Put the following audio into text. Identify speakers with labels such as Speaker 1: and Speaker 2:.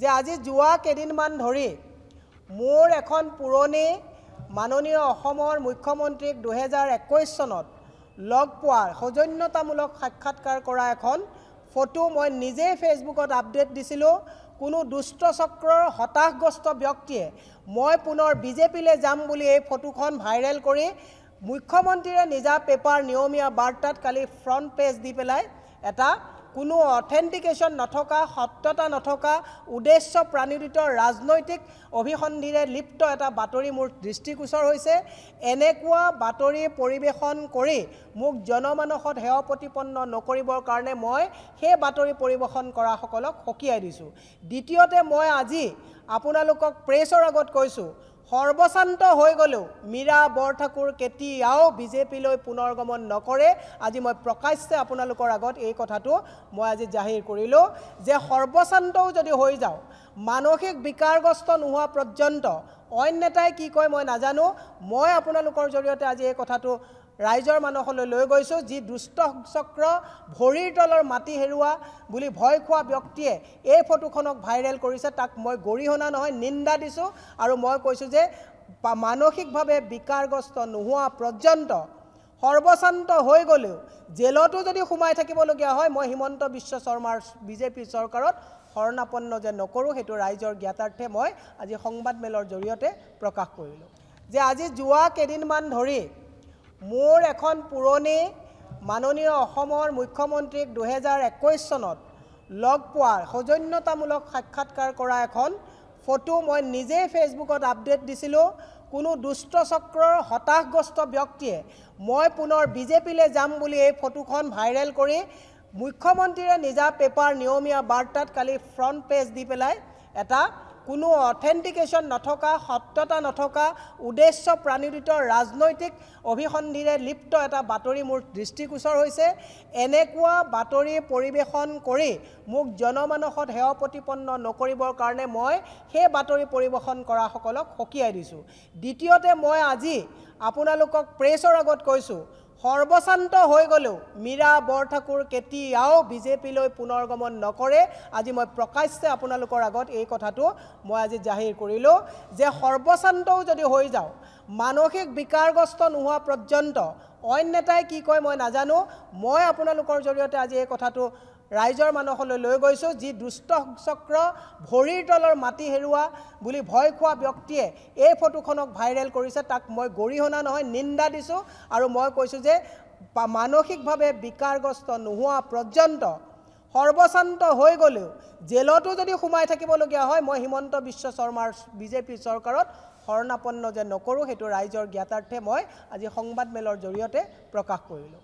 Speaker 1: যে আজি যোৱা কেইদিনমান ধৰি মোৰ এখন পুৰণি মাননীয় অসমৰ মুখ্যমন্ত্ৰীক দুহেজাৰ একৈছ চনত লগ পোৱাৰ সৌজন্যতামূলক সাক্ষাৎকাৰ কৰা এখন ফটো মই নিজেই ফেচবুকত আপডেট দিছিলোঁ কোনো দুষ্টচক্ৰৰ হতাশগ্ৰস্ত ব্যক্তিয়ে মই পুনৰ বিজেপিলৈ যাম বুলি এই ফটোখন ভাইৰেল কৰি মুখ্যমন্ত্ৰীৰে নিজা পেপাৰ নিয়মীয়া বাৰ্তাত কালি ফ্ৰণ্ট পেজ দি পেলাই এটা কোনো অথেণ্টিকেশ্যন নথকা সত্যতা নথকা উদ্দেশ্য প্ৰাণোদিত ৰাজনৈতিক অভিসন্ধিৰে লিপ্ত এটা বাতৰি মোৰ দৃষ্টিগোচৰ হৈছে এনেকুৱা বাতৰি পৰিৱেশন কৰি মোক জনমানসত সেৱ প্ৰতিপন্ন নকৰিবৰ কাৰণে মই সেই বাতৰি পৰিৱেশন কৰাসকলক সকীয়াই দিছোঁ দ্বিতীয়তে মই আজি আপোনালোকক প্ৰেছৰ আগত কৈছোঁ সৰ্বশান্ত হৈ গ'লেও মীৰা বৰঠাকুৰ কেতিয়াও বিজেপিলৈ পুনৰ গমন নকৰে আজি মই প্ৰকাশ্যে আপোনালোকৰ আগত এই কথাটো মই আজি জাহিৰ কৰিলোঁ যে সৰ্বশান্তও যদি হৈ যাওঁ মানসিক বিকাৰগ্ৰস্ত নোহোৱা পৰ্যন্ত অন্য নেতাই কি কয় মই নাজানো মই আপোনালোকৰ জৰিয়তে আজি এই কথাটো ৰাইজৰ মানুহলৈ লৈ গৈছোঁ যি দুষ্টচক্ৰ ভৰিৰ তলৰ মাটি হেৰুৱা বুলি ভয় খোৱা ব্যক্তিয়ে এই ফটোখনক ভাইৰেল কৰিছে তাক মই গৰিহণা নহয় নিন্দা দিছোঁ আৰু মই কৈছোঁ যে মানসিকভাৱে বিকাৰগ্ৰস্ত নোহোৱা পৰ্যন্ত সৰ্বশান্ত হৈ গ'লেও জেলতো যদি সোমাই থাকিবলগীয়া হয় মই হিমন্ত বিশ্ব শৰ্মাৰ বিজেপিৰ চৰকাৰত শৰণাপন্ন যে নকৰোঁ সেইটো ৰাইজৰ জ্ঞাতাৰ্থে মই আজি সংবাদমেলৰ জৰিয়তে প্ৰকাশ কৰিলোঁ যে আজি যোৱা কেইদিনমান ধৰি মোৰ এখন পুৰণি মাননীয় অসমৰ মুখ্যমন্ত্ৰীক দুহেজাৰ একৈছ চনত লগ পোৱাৰ সৌজন্যতামূলক সাক্ষাৎকাৰ কৰা এখন ফটো মই নিজেই ফেচবুকত আপডেট দিছিলোঁ কোনো দুষ্টচক্ৰৰ হতাশগ্ৰস্ত ব্যক্তিয়ে মই পুনৰ বিজেপিলৈ যাম বুলি এই ফটোখন ভাইৰেল কৰি মুখ্যমন্ত্ৰীৰে নিজা পেপাৰ নিয়মীয়া বাৰ্তাত কালি ফ্ৰণ্ট পেজ দি পেলাই এটা কোনো অথেণ্টিকেশ্যন নথকা সত্যতা নথকা উদ্দেশ্য প্ৰাণোদিত ৰাজনৈতিক অভিসন্ধিৰে লিপ্ত এটা বাতৰি মোৰ দৃষ্টিগোচৰ হৈছে এনেকুৱা বাতৰি পৰিৱেশন কৰি মোক জনমানসত সেৱা প্ৰতিপন্ন নকৰিবৰ কাৰণে মই সেই বাতৰি পৰিৱেশন কৰাসকলক সকীয়াই দিছোঁ দ্বিতীয়তে মই আজি আপোনালোকক প্ৰেছৰ আগত কৈছোঁ সৰ্বশান্ত হৈ গ'লেও মীৰা বৰঠাকুৰ কেতিয়াও বিজেপিলৈ পুনৰ গমন নকৰে আজি মই প্ৰকাশ্যে আপোনালোকৰ আগত এই কথাটো মই আজি জাহিৰ কৰিলোঁ যে সৰ্বশান্তও যদি হৈ যাওঁ মানসিক বিকাৰগ্ৰস্ত নোহোৱা পৰ্যন্ত অইন নেতাই কি কয় মই নাজানো মই আপোনালোকৰ জৰিয়তে আজি এই কথাটো ৰাইজৰ মানুহলৈ লৈ গৈছোঁ যি দুষ্টচক্ৰ ভৰিৰ তলৰ মাটি হেৰুৱা বুলি ভয় খোৱা ব্যক্তিয়ে এই ফটোখনক ভাইৰেল কৰিছে তাক মই গৰিহণা নহয় নিন্দা দিছোঁ আৰু মই কৈছোঁ যে মানসিকভাৱে বিকাৰগ্ৰস্ত নোহোৱা পৰ্যন্ত সৰ্বশান্ত হৈ গ'লেও জেলতো যদি সোমাই থাকিবলগীয়া হয় মই হিমন্ত বিশ্ব শৰ্মাৰ বিজেপি চৰকাৰত শৰণাপন্ন যে নকৰোঁ সেইটো ৰাইজৰ জ্ঞাতাৰ্থে মই আজি সংবাদমেলৰ জৰিয়তে প্ৰকাশ কৰিলোঁ